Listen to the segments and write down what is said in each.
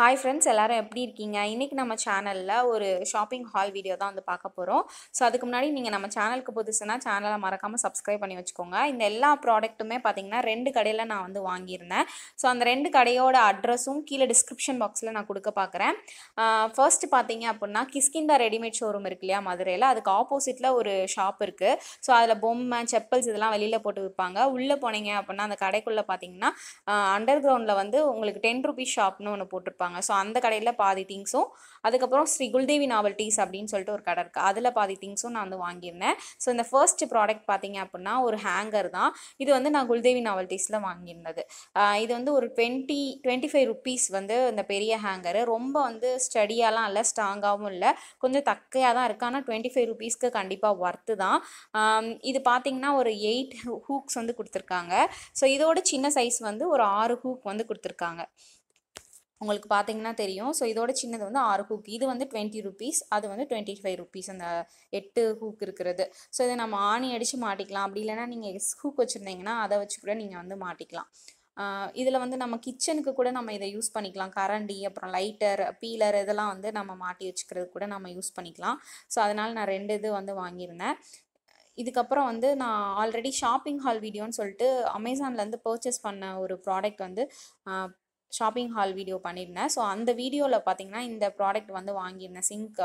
hi friends எல்லோரும் எப்படி இருக்கீங்க இன்றைக்கி நம்ம சேனலில் ஒரு ஷாப்பிங் ஹால் வீடியோ தான் வந்து பார்க்க போகிறோம் ஸோ அதுக்கு முன்னாடி நீங்கள் நம்ம சேனலுக்கு புதுசுனா சேனலை மறக்காமல் சப்ஸ்கிரைப் பண்ணி வச்சுக்கோங்க இந்த எல்லா ப்ராடக்ட்டுமே பார்த்திங்கன்னா ரெண்டு கடையில் நான் வந்து வாங்கியிருந்தேன் ஸோ அந்த ரெண்டு கடையோட அட்ரஸும் கீழே டிஸ்கிரிப்ஷன் பாக்ஸில் நான் கொடுக்க பார்க்குறேன் ஃபர்ஸ்ட்டு பார்த்தீங்க அப்படின்னா கிஸ்கிந்தா ரெடிமேட் ஷோரூம் இருக்கு இல்லையா மதுரையில் அதுக்கு ஆப்போசிட்டில் ஒரு ஷாப் இருக்குது ஸோ அதில் பொம்மை செப்பல்ஸ் இதெல்லாம் வெளியில் போட்டு விற்பாங்க உள்ளே போனீங்க அப்படின்னா அந்த கடைக்குள்ளே பார்த்தீங்கன்னா அண்டர் கிரவுண்டில் வந்து உங்களுக்கு டென் ருபீஸ் ஷாப்னு ஒன்று போட்டிருப்பாங்க வச்சுருப்பாங்க ஸோ அந்த கடையில் பாதி திங்ஸும் அதுக்கப்புறம் ஸ்ரீ குல்தேவி நாவல்டிஸ் அப்படின்னு சொல்லிட்டு ஒரு கடை இருக்குது அதில் பாதி திங்ஸும் நான் வந்து வாங்கியிருந்தேன் ஸோ இந்த ஃபர்ஸ்ட் ப்ராடக்ட் பார்த்தீங்க அப்படின்னா ஒரு ஹேங்கர் தான் இது வந்து நான் குல்தேவி நாவல்டிஸில் வாங்கியிருந்தது இது வந்து ஒரு டுவெண்ட்டி டுவெண்ட்டி ஃபைவ் ருப்பீஸ் வந்து இந்த பெரிய ஹேங்கரு ரொம்ப வந்து ஸ்டடியாலாம் இல்லை ஸ்ட்ராங்காகவும் இல்லை கொஞ்சம் தக்கையாக தான் இருக்குது ஆனால் டுவெண்ட்டி ஃபைவ் ருபீஸ்க்கு கண்டிப்பாக ஒர்த்து தான் இது பார்த்திங்கன்னா ஒரு எயிட் ஹூக்ஸ் வந்து கொடுத்துருக்காங்க ஸோ இதோட சின்ன சைஸ் வந்து ஒரு ஆறு ஹூக் வந்து கொடுத்துருக்காங்க உங்களுக்கு பார்த்தீங்கன்னா தெரியும் ஸோ இதோட சின்னது வந்து ஆறு ஹூக் இது வந்து டுவெண்ட்டி ருபீஸ் அது வந்து டுவெண்ட்டி ஃபைவ் ருபீஸ் அந்த எட்டு ஹூக் இருக்கிறது ஸோ இதை நம்ம ஆணி அடித்து மாட்டிக்கலாம் அப்படி இல்லைனா நீங்கள் எக்ஸ் ஹூக் வச்சுருந்தீங்கன்னா அதை வச்சு கூட நீங்கள் வந்து மாட்டிக்கலாம் இதில் வந்து நம்ம கிச்சனுக்கு கூட நம்ம இதை யூஸ் பண்ணிக்கலாம் கரண்டி அப்புறம் லைட்டர் பீலர் இதெல்லாம் வந்து நம்ம மாட்டி வச்சுக்கிறது கூட நம்ம யூஸ் பண்ணிக்கலாம் ஸோ அதனால் நான் ரெண்டு இது வந்து வாங்கியிருந்தேன் இதுக்கப்புறம் வந்து நான் ஆல்ரெடி ஷாப்பிங் ஹால் வீடியோன்னு சொல்லிட்டு அமேசான்லேருந்து பர்ச்சேஸ் பண்ண ஒரு ப்ராடக்ட் வந்து ஷாப்பிங் ஹால் வீடியோ பண்ணியிருந்தேன் ஸோ அந்த வீடியோவில் பார்த்தீங்கன்னா இந்த ப்ராடக்ட் வந்து வாங்கியிருந்தேன் சிங்க்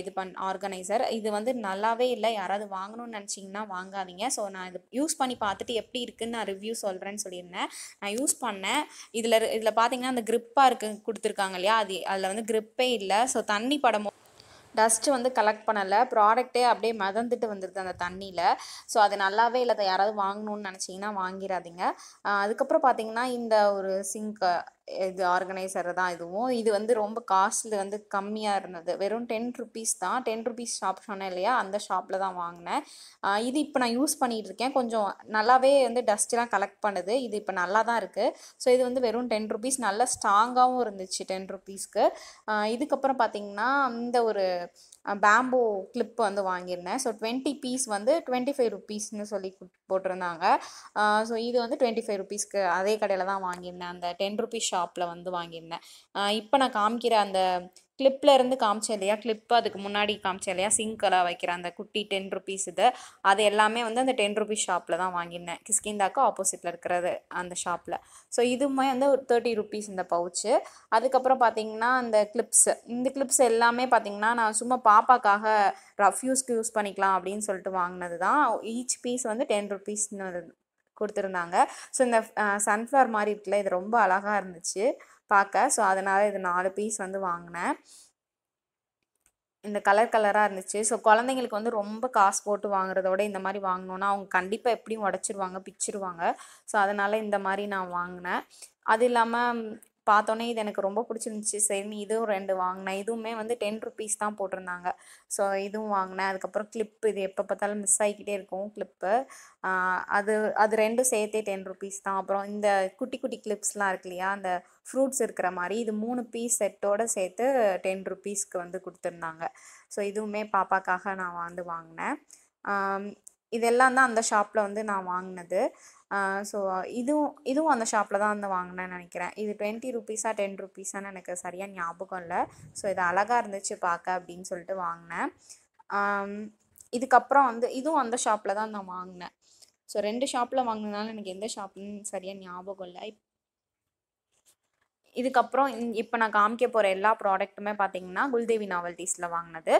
இது பண் ஆர்கனைசர் இது வந்து நல்லாவே இல்லை யாராவது வாங்கணும்னு நினச்சிங்கன்னா வாங்காதீங்க ஸோ நான் இது யூஸ் பண்ணி பார்த்துட்டு எப்படி இருக்குதுன்னு நான் ரிவ்யூ சொல்கிறேன்னு சொல்லியிருந்தேன் நான் யூஸ் பண்ணேன் இதில் இதில் பார்த்தீங்கன்னா அந்த க்ரிப்பாக இருக்கு கொடுத்துருக்காங்க இல்லையா அது அதில் வந்து க்ரிப்பே இல்லை ஸோ தண்ணி படமோ டஸ்ட்டு வந்து கலெக்ட் பண்ணலை ப்ராடக்ட்டே அப்படியே மிதந்துட்டு வந்துடுது அந்த தண்ணியில் ஸோ அது நல்லாவே இல்லை அதை யாராவது வாங்கணும்னு நினச்சிங்கன்னா வாங்கிடாதீங்க அதுக்கப்புறம் பார்த்தீங்கன்னா இந்த ஒரு சிங்க்கு இது ஆர்கனைசர் தான் இதுவும் இது வந்து ரொம்ப காஸ்ட்லி வந்து கம்மியாக இருந்தது வெறும் டென் ருபீஸ் தான் டென் ருபீஸ் ஷாப் சொன்னேன் இல்லையா அந்த ஷாப்பில் தான் வாங்கினேன் இது இப்போ நான் யூஸ் பண்ணிகிட்டு இருக்கேன் கொஞ்சம் நல்லாவே வந்து டஸ்ட்லாம் கலெக்ட் பண்ணுது இது இப்போ நல்லா தான் இருக்குது ஸோ இது வந்து வெறும் டென் ருபீஸ் நல்லா ஸ்ட்ராங்காகவும் இருந்துச்சு டென் ருபீஸ்க்கு இதுக்கப்புறம் பார்த்திங்கன்னா இந்த ஒரு பேம்போ கிளிப் வந்து வாங்கியிருந்தேன் ஸோ டுவெண்ட்டி பீஸ் வந்து டுவெண்ட்டி ஃபைவ் ருபீஸ்னு சொல்லி போட்டிருந்தாங்க ஸோ இது வந்து டுவெண்ட்டி ஃபைவ் ருபீஸ்க்கு அதே கடையில் தான் வாங்கியிருந்தேன் அந்த டென் ருபீஸ் ஷாப்பில் வந்து வாங்கியிருந்தேன் இப்போ நான் காமிக்கிற அந்த கிளிப்பில் இருந்து காமிச்சேன் இல்லையா கிளிப் அதுக்கு முன்னாடி காமிச்சேன் இல்லையா சிங்கெல்லாம் வைக்கிற அந்த குட்டி டென் ருபீஸ் இது அது எல்லாமே வந்து அந்த டென் ருபீஸ் ஷாப்பில் தான் வாங்கியிருந்தேன் கிஸ்கிந்தாக்கு ஆப்போசிட்டில் இருக்கிறது அந்த ஷாப்பில் ஸோ இதுவுமே வந்து ஒரு தேர்ட்டி ருபீஸ் இந்த பவுச்சு அதுக்கப்புறம் பார்த்திங்கன்னா அந்த கிளிப்ஸு இந்த கிளிப்ஸ் எல்லாமே பார்த்திங்கன்னா நான் சும்மா பாப்பாக்காக யூஸ்க்கு யூஸ் பண்ணிக்கலாம் அப்படின்னு சொல்லிட்டு வாங்கினது தான் ஈச் பீஸ் வந்து டென் ருபீஸ்னு கொடுத்துருந்தாங்க ஸோ இந்த சன்ஃப்ளவர் மாதிரி இருக்குல்ல இது ரொம்ப அழகாக இருந்துச்சு பார்க்க ஸோ அதனால் இது நாலு பீஸ் வந்து வாங்கினேன் இந்த கலர் கலராக இருந்துச்சு ஸோ குழந்தைங்களுக்கு வந்து ரொம்ப காசு போட்டு வாங்குறத விட இந்த மாதிரி வாங்கினோன்னா அவங்க கண்டிப்பாக எப்படியும் உடச்சிருவாங்க பிச்சிருவாங்க ஸோ அதனால் இந்த மாதிரி நான் வாங்கினேன் அது இல்லாமல் பார்த்தோன்னே இது எனக்கு ரொம்ப பிடிச்சிருந்துச்சி நீ இதுவும் ரெண்டு வாங்கினேன் இதுவுமே வந்து டென் ருபீஸ் தான் போட்டிருந்தாங்க ஸோ இதுவும் வாங்கினேன் அதுக்கப்புறம் கிளிப்பு இது எப்போ பார்த்தாலும் மிஸ் ஆகிக்கிட்டே இருக்கும் கிளிப்பு அது அது ரெண்டும் சேர்த்தே டென் ருபீஸ் தான் அப்புறம் இந்த குட்டி குட்டி கிளிப்ஸ்லாம் இருக்கு இல்லையா அந்த ஃப்ரூட்ஸ் இருக்கிற மாதிரி இது மூணு பீஸ் செட்டோடு சேர்த்து டென் ருபீஸ்க்கு வந்து கொடுத்துருந்தாங்க ஸோ இதுவுமே பாப்பாக்காக நான் வந்து வாங்கினேன் இதெல்லாம் தான் அந்த ஷாப்பில் வந்து நான் வாங்கினது ஸோ இதுவும் இதுவும் அந்த ஷாப்பில் தான் வந்து வாங்கினேன்னு நினைக்கிறேன் இது டுவெண்ட்டி ருபீஸா டென் ருபீஸான்னு எனக்கு சரியாக ஞாபகம் இல்லை ஸோ இது அழகாக இருந்துச்சு பார்க்க அப்படின்னு சொல்லிட்டு வாங்கினேன் இதுக்கப்புறம் வந்து இதுவும் அந்த ஷாப்பில் தான் நான் வாங்கினேன் ஸோ ரெண்டு ஷாப்பில் வாங்கினதுனால எனக்கு எந்த ஷாப்புன்னு சரியாக ஞாபகம் இல்லை இதுக்கப்புறம் இப்போ நான் காமிக்க போகிற எல்லா ப்ராடக்ட்டுமே பார்த்தீங்கன்னா குல்தேவி நாவல்டீஸில் வாங்கினது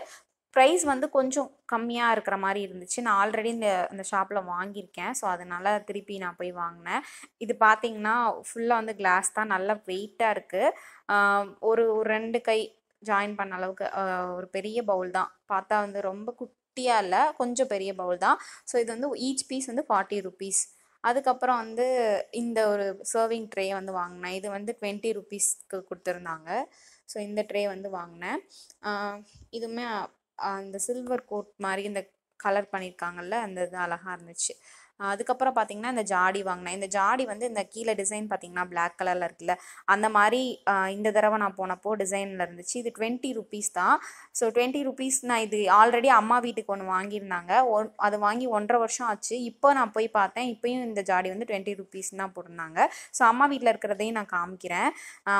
ப்ரைஸ் வந்து கொஞ்சம் கம்மியாக இருக்கிற மாதிரி இருந்துச்சு நான் ஆல்ரெடி இந்த அந்த ஷாப்பில் வாங்கியிருக்கேன் ஸோ அதனால் திருப்பி நான் போய் வாங்கினேன் இது பார்த்திங்கன்னா ஃபுல்லாக வந்து கிளாஸ் தான் நல்லா வெயிட்டாக இருக்குது ஒரு ரெண்டு கை ஜாயின் பண்ண அளவுக்கு ஒரு பெரிய பவுல் தான் பார்த்தா வந்து ரொம்ப குட்டியாக இல்லை கொஞ்சம் பெரிய பவுல் தான் ஸோ இது வந்து ஈச் பீஸ் வந்து ஃபார்ட்டி ருபீஸ் அதுக்கப்புறம் வந்து இந்த ஒரு சர்விங் ட்ரே வந்து வாங்கினேன் இது வந்து டுவெண்ட்டி ருபீஸ்க்கு கொடுத்துருந்தாங்க ஸோ இந்த ட்ரே வந்து வாங்கினேன் இதுவுமே அந்த சில்வர் கோட் மாதிரி இந்த கலர் பண்ணியிருக்காங்கல்ல அந்த இது அழகாக இருந்துச்சு அதுக்கப்புறம் பார்த்தீங்கன்னா இந்த ஜாடி வாங்கினேன் இந்த ஜாடி வந்து இந்த கீழே டிசைன் பார்த்தீங்கன்னா பிளாக் கலரில் இருக்குல்ல அந்த மாதிரி இந்த தடவை நான் போனப்போ டிசைனில் இருந்துச்சு இது டுவெண்ட்டி ருபீஸ் தான் ஸோ டுவெண்ட்டி ருபீஸ் நான் இது ஆல்ரெடி அம்மா வீட்டுக்கு ஒன்று வாங்கியிருந்தாங்க ஒன் அது வாங்கி ஒன்றரை வருஷம் ஆச்சு இப்போ நான் போய் பார்த்தேன் இப்போயும் இந்த ஜாடி வந்து டுவெண்ட்டி ருபீஸ் தான் போட்டிருந்தாங்க ஸோ அம்மா வீட்டில் இருக்கிறதையும் நான் காமிக்கிறேன்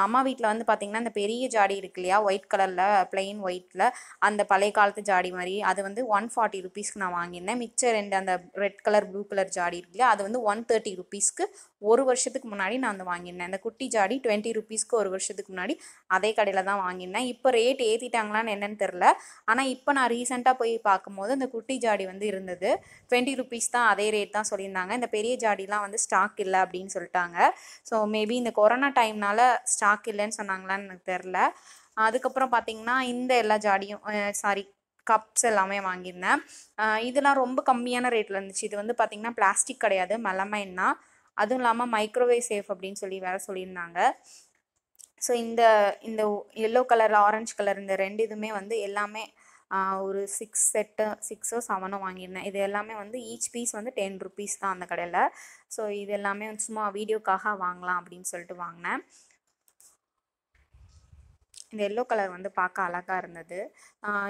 அம்மா வீட்டில் வந்து பார்த்திங்கன்னா இந்த பெரிய ஜாடி இருக்கு இல்லையா ஒயிட் கலரில் பிளெயின் ஒயிட்டில் அந்த பழைய காலத்து ஜாடி மாதிரி அது வந்து ஒன் ஃபார்ட்டி ருபீஸ்க்கு நான் வாங்கியிருந்தேன் மிக்சர் ரெண்டு அந்த red colour blue colour colour ஜாடி இல்லையா அது வந்து ஒன் தேர்ட்டி ருபீஸ்க்கு ஒரு வருஷத்துக்கு முன்னாடி நான் வந்து வாங்கியிருந்தேன் இந்த குட்டி ஜாடி டுவெண்ட்டி ருபீஸ்க்கு ஒரு வருஷத்துக்கு முன்னாடி அதே கடையில் தான் வாங்கியிருந்தேன் இப்போ ரேட் ஏற்றிட்டாங்களான்னு என்னன்னு தெரில ஆனால் இப்போ நான் ரீசெண்டாக போய் பார்க்கும்போது இந்த குட்டி ஜாடி வந்து இருந்தது டுவெண்ட்டி ருபீஸ் தான் அதே ரேட் தான் சொல்லியிருந்தாங்க இந்த பெரிய ஜாடிலாம் வந்து ஸ்டாக் இல்லை அப்படின்னு சொல்லிட்டாங்க ஸோ மேபி இந்த கொரோனா டைம்னால ஸ்டாக் இல்லைன்னு சொன்னாங்களான்னு எனக்கு தெரில அதுக்கப்புறம் பார்த்தீங்கன்னா இந்த எல்லா ஜாடியும் சாரி கப்ஸ் எல்லாமே வாங்கியிருந்தேன் இதெல்லாம் ரொம்ப கம்மியான ரேட்டில் இருந்துச்சு இது வந்து பார்த்திங்கன்னா பிளாஸ்டிக் கிடையாது மலமைன் தான் அதுவும் இல்லாமல் மைக்ரோவேவ் சேஃப் அப்படின்னு சொல்லி வேறு சொல்லியிருந்தாங்க ஸோ இந்த இந்த எல்லோ கலர் ஆரஞ்சு கலர் இந்த ரெண்டு இதுவுமே வந்து எல்லாமே ஒரு சிக்ஸ் செட்டு சிக்ஸோ செவனோ வாங்கியிருந்தேன் இது எல்லாமே வந்து ஈச் பீஸ் வந்து டென் ருபீஸ் தான் அந்த கடையில் ஸோ இது எல்லாமே சும்மா வீடியோக்காக வாங்கலாம் அப்படின்னு சொல்லிட்டு வாங்கினேன் இந்த எல்லோ கலர் வந்து பார்க்க அழகாக இருந்தது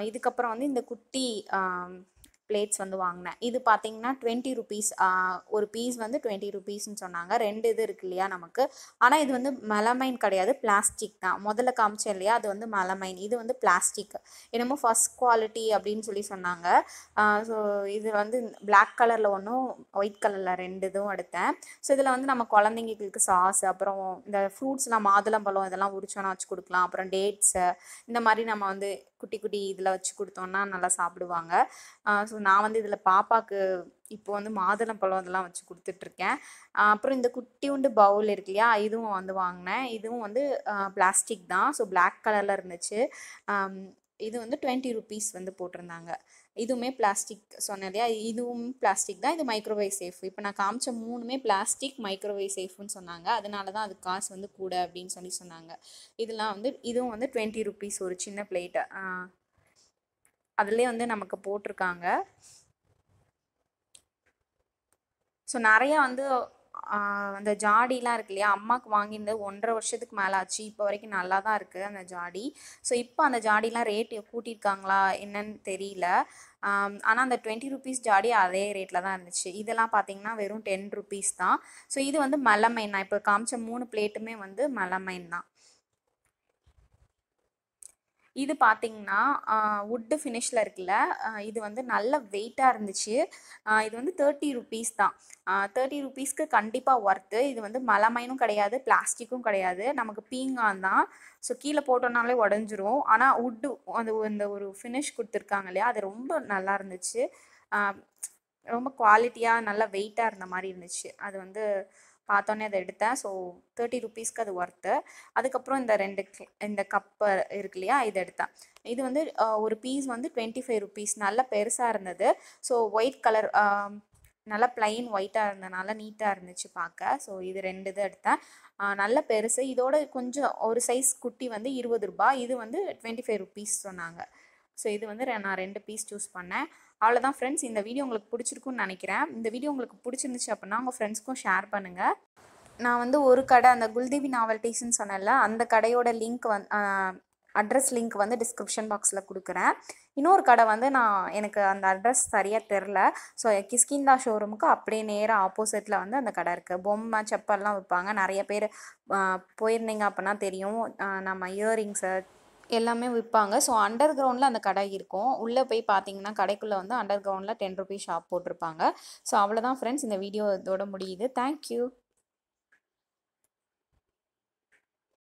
இதுக்கப்புறம் வந்து இந்த குட்டி பிளேட்ஸ் வந்து வாங்கினேன் இது பார்த்தீங்கன்னா டுவெண்ட்டி ருபீஸ் ஒரு பீஸ் வந்து டுவெண்ட்டி ருபீஸ்ன்னு சொன்னாங்க ரெண்டு இது இருக்கு இல்லையா நமக்கு ஆனால் இது வந்து மலமைன் கிடையாது பிளாஸ்டிக் தான் முதல்ல காமிச்சேன் இல்லையா அது வந்து மலமைன் இது வந்து பிளாஸ்டிக் என்னமோ ஃபஸ்ட் குவாலிட்டி அப்படின்னு சொல்லி சொன்னாங்க ஸோ இது வந்து பிளாக் கலரில் ஒன்றும் ஒயிட் கலரில் ரெண்டு இதுவும் எடுத்தேன் ஸோ இதில் வந்து நம்ம குழந்தைங்களுக்கு சாஸ் அப்புறம் இந்த ஃப்ரூட்ஸ்லாம் மாதுளம்பழம் இதெல்லாம் உரிச்சோன்னா வச்சு கொடுக்கலாம் அப்புறம் டேட்ஸு இந்த மாதிரி நம்ம வந்து குட்டி குட்டி இதில் வச்சு கொடுத்தோன்னா நல்லா சாப்பிடுவாங்க ஸோ ஸோ நான் வந்து இதில் பாப்பாவுக்கு இப்போ வந்து மாதுளம்பழம் இதெல்லாம் வச்சு கொடுத்துட்ருக்கேன் அப்புறம் இந்த குட்டி உண்டு பவுல் இருக்கு இல்லையா இதுவும் வந்து வாங்கினேன் இதுவும் வந்து பிளாஸ்டிக் தான் ஸோ பிளாக் கலரில் இருந்துச்சு இது வந்து டுவெண்ட்டி ருபீஸ் வந்து போட்டிருந்தாங்க இதுவுமே பிளாஸ்டிக் சொன்னேன் இல்லையா இதுவும் பிளாஸ்டிக் தான் இது மைக்ரோவேவ் சேஃப் இப்போ நான் காமிச்ச மூணுமே பிளாஸ்டிக் மைக்ரோவேவ் சேஃப்னு சொன்னாங்க அதனால தான் அது காசு வந்து கூட அப்படின்னு சொல்லி சொன்னாங்க இதெல்லாம் வந்து இதுவும் வந்து டுவெண்ட்டி ருபீஸ் ஒரு சின்ன பிளேட்டு அதுலேயே வந்து நமக்கு போட்டிருக்காங்க ஸோ நிறையா வந்து அந்த ஜாடிலாம் இருக்கு இல்லையா அம்மாவுக்கு வாங்கியிருந்தது ஒன்றரை வருஷத்துக்கு மேலே ஆச்சு இப்போ வரைக்கும் நல்லா தான் இருக்குது அந்த ஜாடி ஸோ இப்போ அந்த ஜாடிலாம் ரேட் கூட்டியிருக்காங்களா என்னன்னு தெரியல ஆனால் அந்த டுவெண்ட்டி ருபீஸ் ஜாடி அதே ரேட்டில் தான் இருந்துச்சு இதெல்லாம் பார்த்தீங்கன்னா வெறும் டென் ருபீஸ் தான் ஸோ இது வந்து மலமைன் தான் இப்போ காமிச்ச மூணு பிளேட்டுமே வந்து மலமைன் தான் இது பார்த்தீங்கன்னா வுட்டு ஃபினிஷில் இருக்குல்ல இது வந்து நல்ல வெயிட்டாக இருந்துச்சு இது வந்து தேர்ட்டி ருபீஸ் தான் தேர்ட்டி ருபீஸ்க்கு கண்டிப்பாக ஒர்த்து இது வந்து மலமைனும் கிடையாது பிளாஸ்டிக்கும் கிடையாது நமக்கு பீங்கான் தான் ஸோ கீழே போட்டோம்னாலே உடஞ்சிரும் ஆனால் வுட்டு அந்த இந்த ஒரு ஃபினிஷ் கொடுத்துருக்காங்க இல்லையா அது ரொம்ப நல்லா இருந்துச்சு ரொம்ப குவாலிட்டியாக நல்லா வெயிட்டாக இருந்த மாதிரி இருந்துச்சு அது வந்து பார்த்தோன்னே அதை எடுத்தேன் ஸோ தேர்ட்டி ருபீஸ்க்கு அது ஒர்த்து அதுக்கப்புறம் இந்த ரெண்டு இந்த கப்பு இருக்கு இல்லையா இதை எடுத்தேன் இது வந்து ஒரு பீஸ் வந்து டுவெண்ட்டி ஃபைவ் ருபீஸ் நல்ல பெருசாக இருந்தது ஸோ ஒயிட் கலர் நல்லா பிளைன் ஒயிட்டாக இருந்தனால நீட்டாக இருந்துச்சு பார்க்க ஸோ இது ரெண்டு இது எடுத்தேன் நல்ல பெருசு இதோட கொஞ்சம் ஒரு சைஸ் குட்டி வந்து இருபது ரூபா இது வந்து டுவெண்ட்டி ஃபைவ் ருபீஸ் சொன்னாங்க ஸோ இது வந்து நான் ரெண்டு பீஸ் சூஸ் பண்ணேன் அவ்வளோதான் ஃப்ரெண்ட்ஸ் இந்த வீடியோ உங்களுக்கு பிடிச்சிருக்குன்னு நினைக்கிறேன் இந்த வீடியோ உங்களுக்கு பிடிச்சிருந்துச்சு அப்படின்னா உங்கள் ஃப்ரெண்ட்ஸ்க்கும் ஷேர் பண்ணுங்கள் நான் வந்து ஒரு கடை அந்த குல்தேவி நாவல்டிஸ்ன்னு சொன்னேன்ல அந்த கடையோட லிங்க் வந் அட்ரஸ் லிங்க் வந்து டிஸ்கிரிப்ஷன் பாக்ஸில் கொடுக்குறேன் இன்னொரு கடை வந்து நான் எனக்கு அந்த அட்ரஸ் சரியாக தெரில ஸோ கிஸ்கிந்தா ஷோரூமுக்கு அப்படியே நேராக ஆப்போசிட்டில் வந்து அந்த கடை இருக்குது பொம்மை செப்பல்லாம் விற்பாங்க நிறைய பேர் போயிருந்தீங்க அப்படின்னா தெரியும் நம்ம இயரிங்ஸு எல்லாமே விற்பாங்க ஸோ அண்டர் கிரவுண்டில் அந்த கடை இருக்கும் உள்ளே போய் பார்த்தீங்கன்னா கடைக்குள்ளே வந்து அண்டர் கிரவுண்டில் டென் ருபீஸ் ஷாப் போட்டிருப்பாங்க ஸோ அவ்வளோதான் ஃப்ரெண்ட்ஸ் இந்த வீடியோ இதோட முடியுது தேங்க்யூ